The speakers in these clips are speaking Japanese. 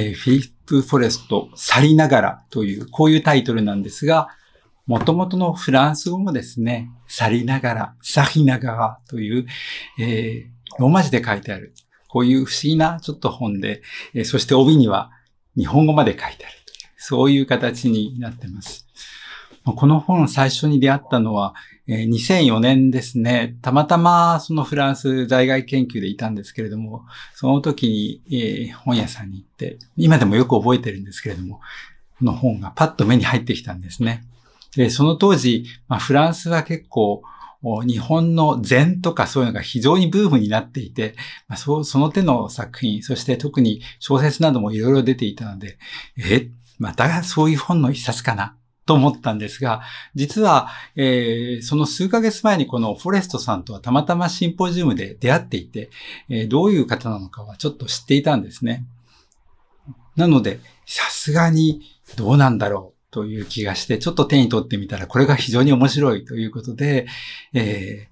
えー、フィリップ・フォレスト、去りながらという、こういうタイトルなんですが、もともとのフランス語もですね、去りながら、去りながらという、えー、ローマ字で書いてある。こういう不思議なちょっと本で、えー、そして帯には日本語まで書いてあるそういう形になってます。この本最初に出会ったのは、2004年ですね。たまたまそのフランス在外研究でいたんですけれども、その時に、本屋さんに行って、今でもよく覚えてるんですけれども、この本がパッと目に入ってきたんですね。で、その当時、まあ、フランスは結構、日本の禅とかそういうのが非常にブームになっていて、まあ、そその手の作品、そして特に小説などもいろいろ出ていたので、え、またそういう本の一冊かなと思ったんですが、実は、えー、その数ヶ月前にこのフォレストさんとはたまたまシンポジウムで出会っていて、えー、どういう方なのかはちょっと知っていたんですね。なので、さすがにどうなんだろうという気がして、ちょっと手に取ってみたら、これが非常に面白いということで、え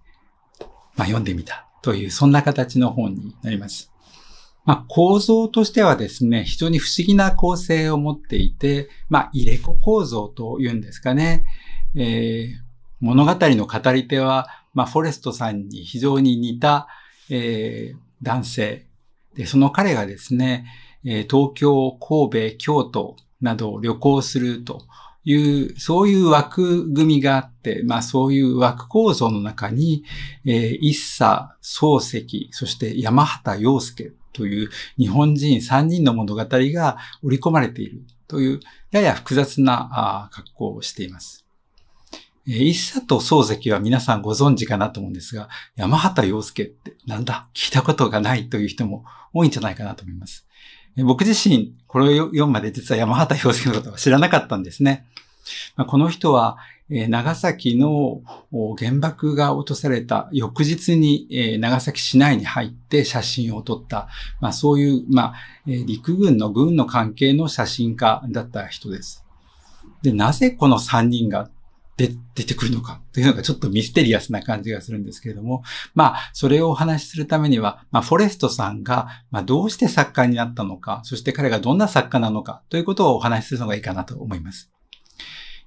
ー、まあ、読んでみたという、そんな形の本になります。まあ、構造としてはですね、非常に不思議な構成を持っていて、まあ、入れ子構造というんですかね。えー、物語の語り手は、まあ、フォレストさんに非常に似た、えー、男性。で、その彼がですね、え東京、神戸、京都などを旅行するという、そういう枠組みがあって、まあそういう枠構造の中に、えー、一茶、漱石、そして山畑洋介という日本人3人の物語が織り込まれているというやや複雑な格好をしています。一茶と漱石は皆さんご存知かなと思うんですが、山畑洋介ってなんだ聞いたことがないという人も多いんじゃないかなと思います。僕自身、これを読むまで実は山畑洋介のことは知らなかったんですね。この人は長崎の原爆が落とされた翌日に長崎市内に入って写真を撮った、まあ、そういう、まあ、陸軍の軍の関係の写真家だった人です。で、なぜこの3人が出てくるのかというのがちょっとミステリアスな感じがするんですけれども、まあ、それをお話しするためには、まあ、フォレストさんが、まあ、どうして作家になったのか、そして彼がどんな作家なのかということをお話しするのがいいかなと思います。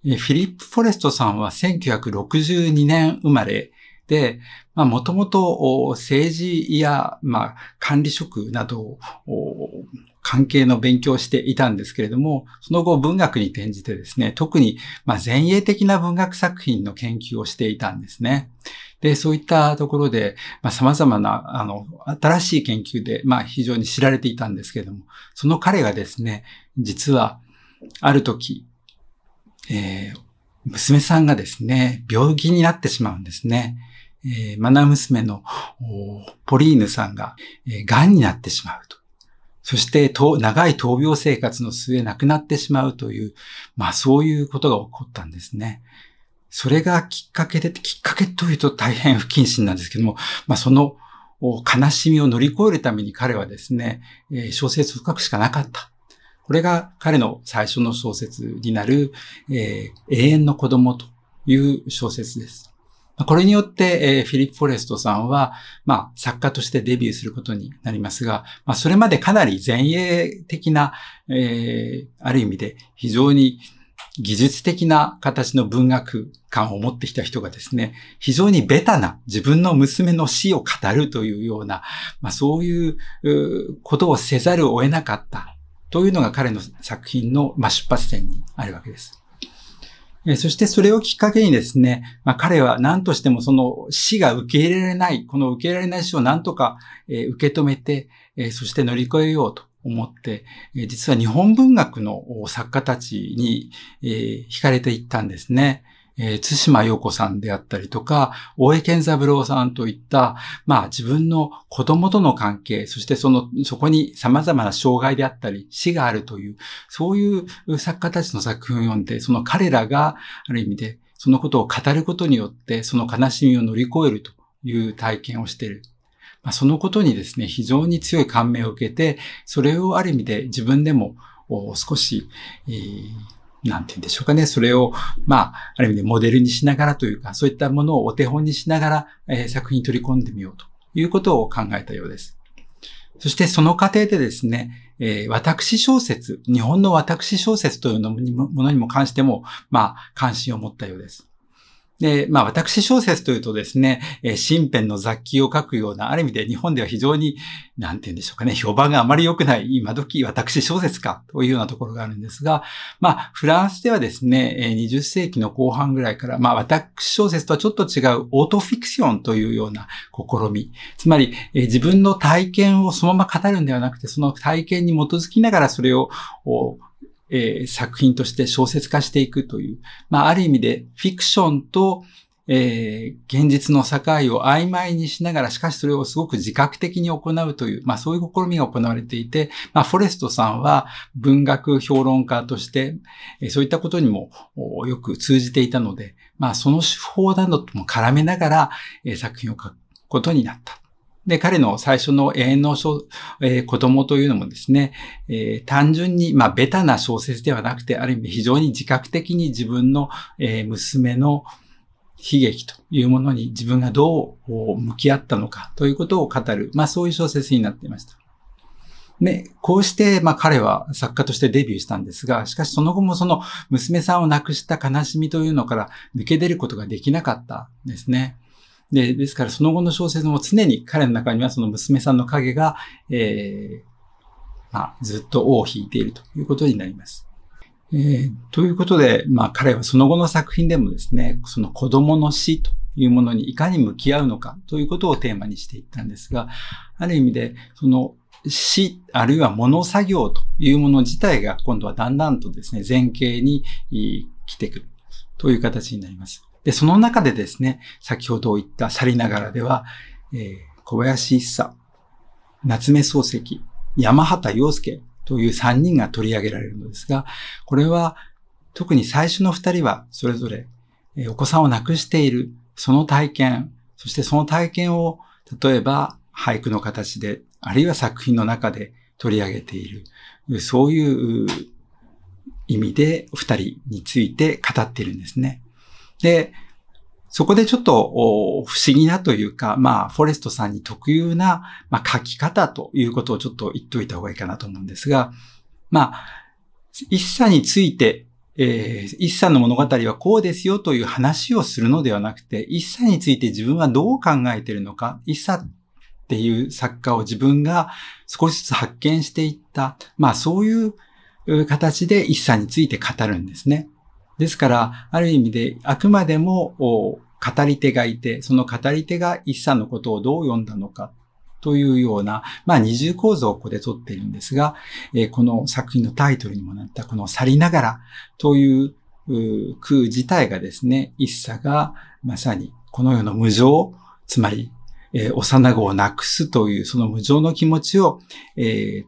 フィリップ・フォレストさんは1962年生まれで、まあ、もともと政治や、まあ、管理職など関係の勉強をしていたんですけれども、その後文学に転じてですね、特に、まあ、前衛的な文学作品の研究をしていたんですね。で、そういったところで、まあ、様々な、あの、新しい研究で、まあ、非常に知られていたんですけれども、その彼がですね、実は、ある時、えー、娘さんがですね、病気になってしまうんですね。えー、マナ娘のポリーヌさんが、えー、癌になってしまうと。そしてと、長い闘病生活の末亡くなってしまうという、まあそういうことが起こったんですね。それがきっかけで、きっかけというと大変不謹慎なんですけども、まあその悲しみを乗り越えるために彼はですね、え小説を書くしかなかった。これが彼の最初の小説になる、えー、永遠の子供という小説です。これによって、えー、フィリップ・フォレストさんは、まあ、作家としてデビューすることになりますが、まあ、それまでかなり前衛的な、えー、ある意味で非常に技術的な形の文学感を持ってきた人がですね、非常にベタな自分の娘の死を語るというような、まあ、そういうことをせざるを得なかったというのが彼の作品の、ま出発点にあるわけです。そしてそれをきっかけにですね、まあ、彼は何としてもその死が受け入れられない、この受け入れられない死を何とか、え受け止めて、えそして乗り越えようと思って、え実は日本文学の作家たちに、え惹かれていったんですね。えー、津島洋子さんであったりとか、大江健三郎さんといった、まあ自分の子供との関係、そしてその、そこに様々な障害であったり、死があるという、そういう作家たちの作品を読んで、その彼らが、ある意味で、そのことを語ることによって、その悲しみを乗り越えるという体験をしている。まあ、そのことにですね、非常に強い感銘を受けて、それをある意味で自分でも少し、えーなんて言うんでしょうかね。それを、まあ、ある意味でモデルにしながらというか、そういったものをお手本にしながら、えー、作品に取り込んでみようということを考えたようです。そしてその過程でですね、えー、私小説、日本の私小説というのものにも関しても、まあ、関心を持ったようです。で、まあ私小説というとですね、え新編の雑記を書くような、ある意味で日本では非常に、なんて言うんでしょうかね、評判があまり良くない、今時私小説かというようなところがあるんですが、まあフランスではですね、え20世紀の後半ぐらいから、まあ私小説とはちょっと違うオートフィクションというような試み、つまり、え自分の体験をそのまま語るんではなくて、その体験に基づきながらそれを、えー、作品として小説化していくという、まあ、ある意味でフィクションと、えー、現実の境を曖昧にしながら、しかしそれをすごく自覚的に行うという、まあ、そういう試みが行われていて、まあ、フォレストさんは文学評論家として、えー、そういったことにもよく通じていたので、まあ、その手法などとも絡めながら、えー、作品を書くことになった。で、彼の最初の永遠の、えー、子供というのもですね、えー、単純に、まあ、ベタな小説ではなくて、ある意味非常に自覚的に自分の、えー、娘の悲劇というものに自分がどう向き合ったのかということを語る、まあ、そういう小説になっていました。ね、こうして、まあ彼は作家としてデビューしたんですが、しかしその後もその娘さんを亡くした悲しみというのから抜け出ることができなかったんですね。で、ですからその後の小説も常に彼の中にはその娘さんの影が、えー、まあ、ずっと尾を引いているということになります。えー、ということで、まあ彼はその後の作品でもですね、その子供の死というものにいかに向き合うのかということをテーマにしていったんですが、ある意味で、その死、あるいは物作業というもの自体が今度はだんだんとですね、前景に来てくるという形になります。で、その中でですね、先ほど言った去りながらでは、えー、小林一茶、夏目漱石、山畑洋介という三人が取り上げられるのですが、これは特に最初の二人はそれぞれ、えー、お子さんを亡くしている、その体験、そしてその体験を例えば俳句の形で、あるいは作品の中で取り上げている、そういう意味でお二人について語っているんですね。で、そこでちょっと不思議なというか、まあ、フォレストさんに特有な、まあ、書き方ということをちょっと言っといた方がいいかなと思うんですが、まあ、一茶について、えー、一茶の物語はこうですよという話をするのではなくて、一茶について自分はどう考えているのか、一茶っていう作家を自分が少しずつ発見していった、まあそういう形で一茶について語るんですね。ですから、ある意味であくまでも語り手がいて、その語り手が一茶のことをどう読んだのかというような、まあ二重構造をここで取っているんですが、えー、この作品のタイトルにもなったこの去りながらという空自体がですね、一茶がまさにこの世の無常、つまり、えー、幼子をなくすというその無常の気持ちを、え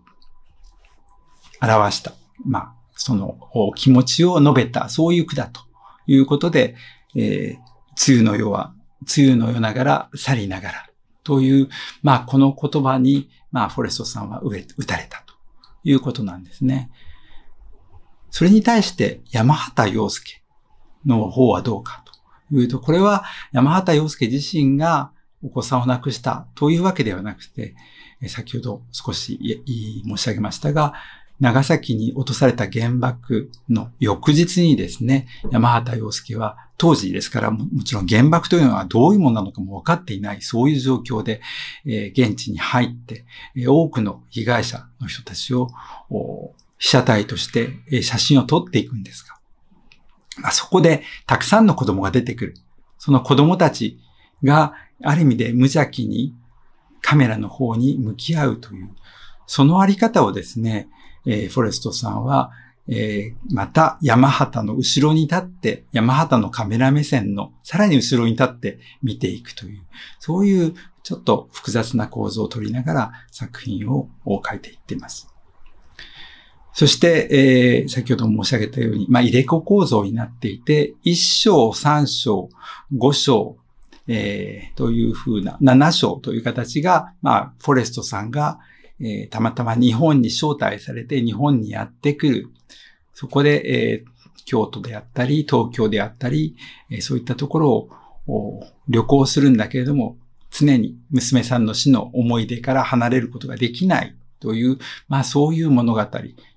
ー、表した、まあ、その気持ちを述べた、そういう句だということで、えー、梅雨の世は、梅雨の世ながら去りながらという、まあこの言葉に、まあフォレストさんは打たれたということなんですね。それに対して山畑洋介の方はどうかというと、これは山畑洋介自身がお子さんを亡くしたというわけではなくて、先ほど少し申し上げましたが、長崎に落とされた原爆の翌日にですね、山畑洋介は当時ですからもちろん原爆というのはどういうものなのかも分かっていない、そういう状況で、えー、現地に入って、えー、多くの被害者の人たちを被写体として、えー、写真を撮っていくんですが、まあ、そこでたくさんの子供が出てくる。その子供たちがある意味で無邪気にカメラの方に向き合うという、そのあり方をですね、えー、フォレストさんは、えー、また山畑の後ろに立って、山畑のカメラ目線のさらに後ろに立って見ていくという、そういうちょっと複雑な構造を取りながら作品を書いていっています。そして、えー、先ほど申し上げたように、まあ、入れ子構造になっていて、1章、3章、5章、えー、というふうな、7章という形が、まあ、フォレストさんが、えー、たまたま日本に招待されて日本にやってくる。そこで、えー、京都であったり、東京であったり、えー、そういったところを旅行するんだけれども、常に娘さんの死の思い出から離れることができないという、まあそういう物語。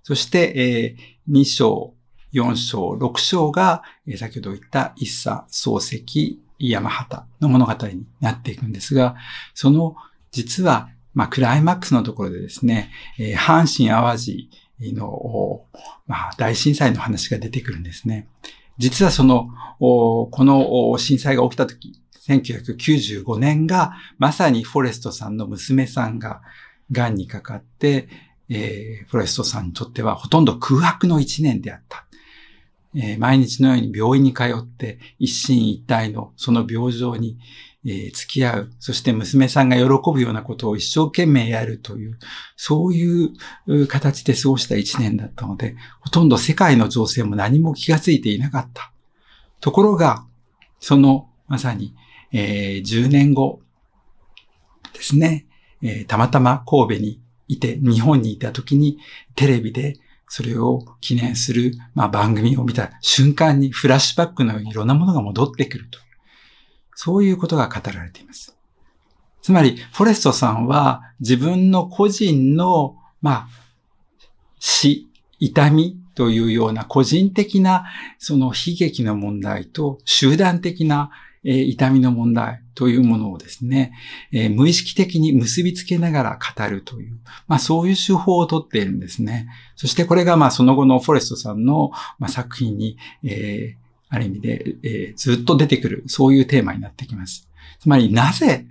そして、えー、2章、4章、6章が、えー、先ほど言った一茶、漱石、山畑の物語になっていくんですが、その実はまあ、クライマックスのところでですね、えー、阪神淡路の、まあ、大震災の話が出てくるんですね。実はその、この震災が起きた時、1995年が、まさにフォレストさんの娘さんが、癌にかかって、えー、フォレストさんにとってはほとんど空白の1年であった。えー、毎日のように病院に通って、一心一体のその病状に、え付き合う、そして娘さんが喜ぶようなことを一生懸命やるという、そういう形で過ごした一年だったので、ほとんど世界の情勢も何も気がついていなかった。ところが、その、まさに、えー、10年後ですね、えー、たまたま神戸にいて、日本にいた時に、テレビでそれを記念する、まあ、番組を見た瞬間にフラッシュバックのようにいろんなものが戻ってくると。そういうことが語られています。つまり、フォレストさんは自分の個人の、まあ、死、痛みというような個人的なその悲劇の問題と集団的な痛みの問題というものをですね、え無意識的に結びつけながら語るという、まあそういう手法をとっているんですね。そしてこれがまあその後のフォレストさんの、ま作品に、えー、ある意味で、えー、ずっと出てくる、そういうテーマになってきます。つまり、なぜ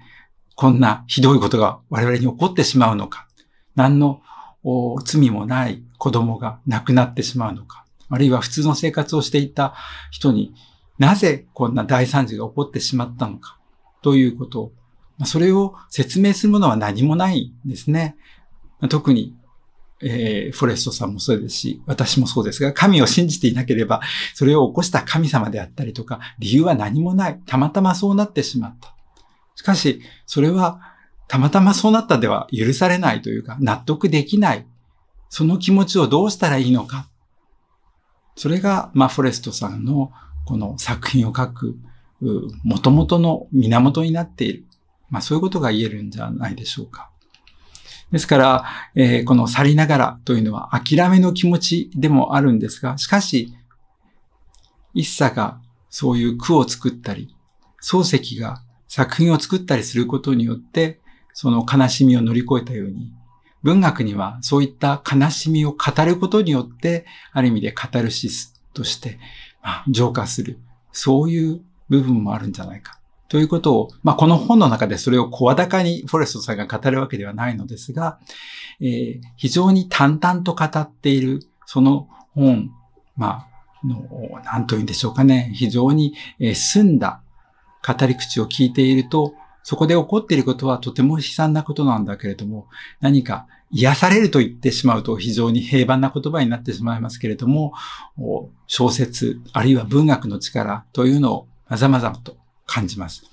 こんなひどいことが我々に起こってしまうのか、何の罪もない子供が亡くなってしまうのか、あるいは普通の生活をしていた人になぜこんな大惨事が起こってしまったのか、ということを、それを説明するものは何もないんですね。特にえー、フォレストさんもそうですし、私もそうですが、神を信じていなければ、それを起こした神様であったりとか、理由は何もない。たまたまそうなってしまった。しかし、それは、たまたまそうなったでは許されないというか、納得できない。その気持ちをどうしたらいいのか。それが、まあ、フォレストさんの、この作品を書く、元々の源になっている。まあ、そういうことが言えるんじゃないでしょうか。ですから、えー、この去りながらというのは諦めの気持ちでもあるんですが、しかし、一茶がそういう句を作ったり、漱石が作品を作ったりすることによって、その悲しみを乗り越えたように、文学にはそういった悲しみを語ることによって、ある意味でカタルシスとして、まあ、浄化する、そういう部分もあるんじゃないか。ということを、まあ、この本の中でそれを声高にフォレストさんが語るわけではないのですが、えー、非常に淡々と語っている、その本、まあ、の、なんと言うんでしょうかね。非常に、えー、澄んだ語り口を聞いていると、そこで起こっていることはとても悲惨なことなんだけれども、何か癒されると言ってしまうと非常に平凡な言葉になってしまいますけれども、小説、あるいは文学の力というのをざまざまと感じます。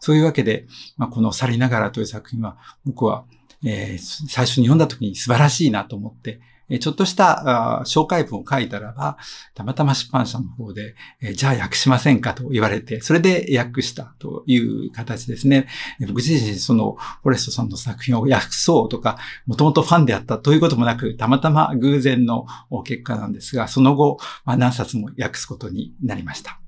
そういうわけで、まあ、この去りながらという作品は、僕は、えー、最初に読んだ時に素晴らしいなと思って、ちょっとした紹介文を書いたらば、たまたま出版社の方で、えー、じゃあ訳しませんかと言われて、それで訳したという形ですね。僕自身、その、フォレストさんの作品を訳そうとか、もともとファンであったということもなく、たまたま偶然の結果なんですが、その後、まあ、何冊も訳すことになりました。